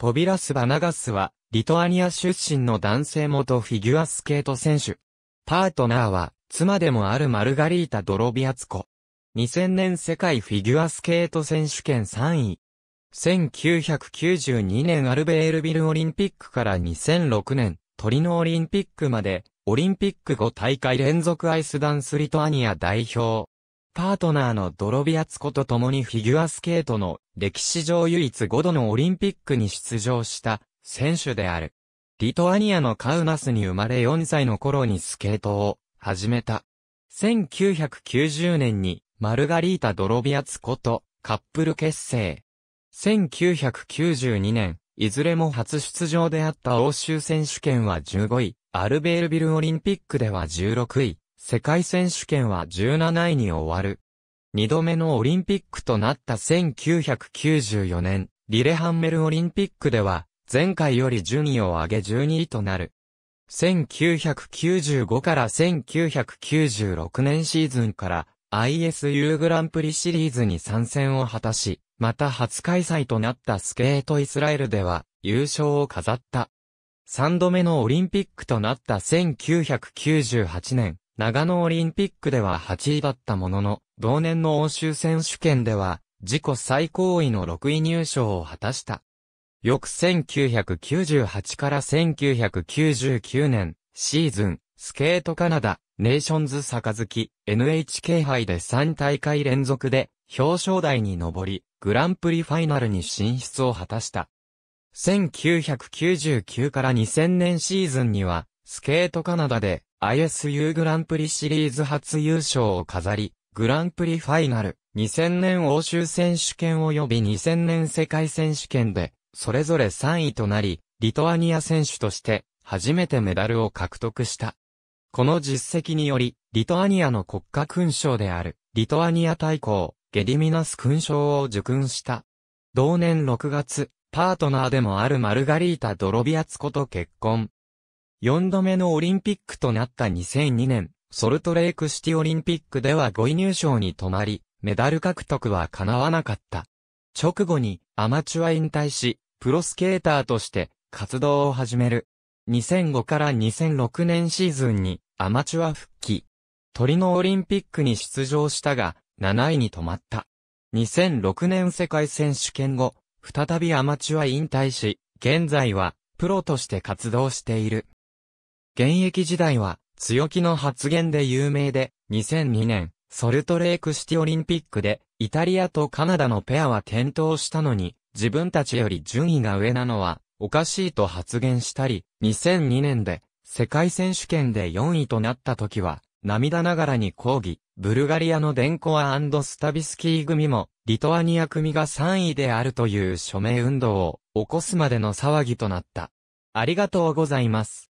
ポビラス・バナガスは、リトアニア出身の男性元フィギュアスケート選手。パートナーは、妻でもあるマルガリータ・ドロビアツコ。2000年世界フィギュアスケート選手権3位。1992年アルベールビルオリンピックから2006年、トリノオリンピックまで、オリンピック5大会連続アイスダンスリトアニア代表。パートナーのドロビアツコと共にフィギュアスケートの歴史上唯一5度のオリンピックに出場した選手である。リトアニアのカウナスに生まれ4歳の頃にスケートを始めた。1990年にマルガリータ・ドロビアツコとカップル結成。1992年、いずれも初出場であった欧州選手権は15位、アルベールビルオリンピックでは16位。世界選手権は17位に終わる。2度目のオリンピックとなった1994年、リレハンメルオリンピックでは、前回より順位を上げ12位となる。1995から1996年シーズンから ISU グランプリシリーズに参戦を果たし、また初開催となったスケートイスラエルでは優勝を飾った。3度目のオリンピックとなった1998年、長野オリンピックでは8位だったものの、同年の欧州選手権では、自己最高位の6位入賞を果たした。翌1998から1999年、シーズン、スケートカナダ、ネーションズ杯、NHK 杯で3大会連続で表彰台に上り、グランプリファイナルに進出を果たした。1999から2000年シーズンには、スケートカナダで ISU グランプリシリーズ初優勝を飾り、グランプリファイナル、2000年欧州選手権及び2000年世界選手権で、それぞれ3位となり、リトアニア選手として、初めてメダルを獲得した。この実績により、リトアニアの国家勲章である、リトアニア大公、ゲディミナス勲章を受勲した。同年6月、パートナーでもあるマルガリータ・ドロビアツコと結婚。4度目のオリンピックとなった2002年、ソルトレークシティオリンピックでは5位入賞に止まり、メダル獲得は叶わなかった。直後にアマチュア引退し、プロスケーターとして活動を始める。2005から2006年シーズンにアマチュア復帰。トリノオリンピックに出場したが、7位に止まった。2006年世界選手権後、再びアマチュア引退し、現在はプロとして活動している。現役時代は強気の発言で有名で、2002年、ソルトレークシティオリンピックで、イタリアとカナダのペアは転倒したのに、自分たちより順位が上なのは、おかしいと発言したり、2002年で、世界選手権で4位となった時は、涙ながらに抗議、ブルガリアのデンコアスタビスキー組も、リトアニア組が3位であるという署名運動を起こすまでの騒ぎとなった。ありがとうございます。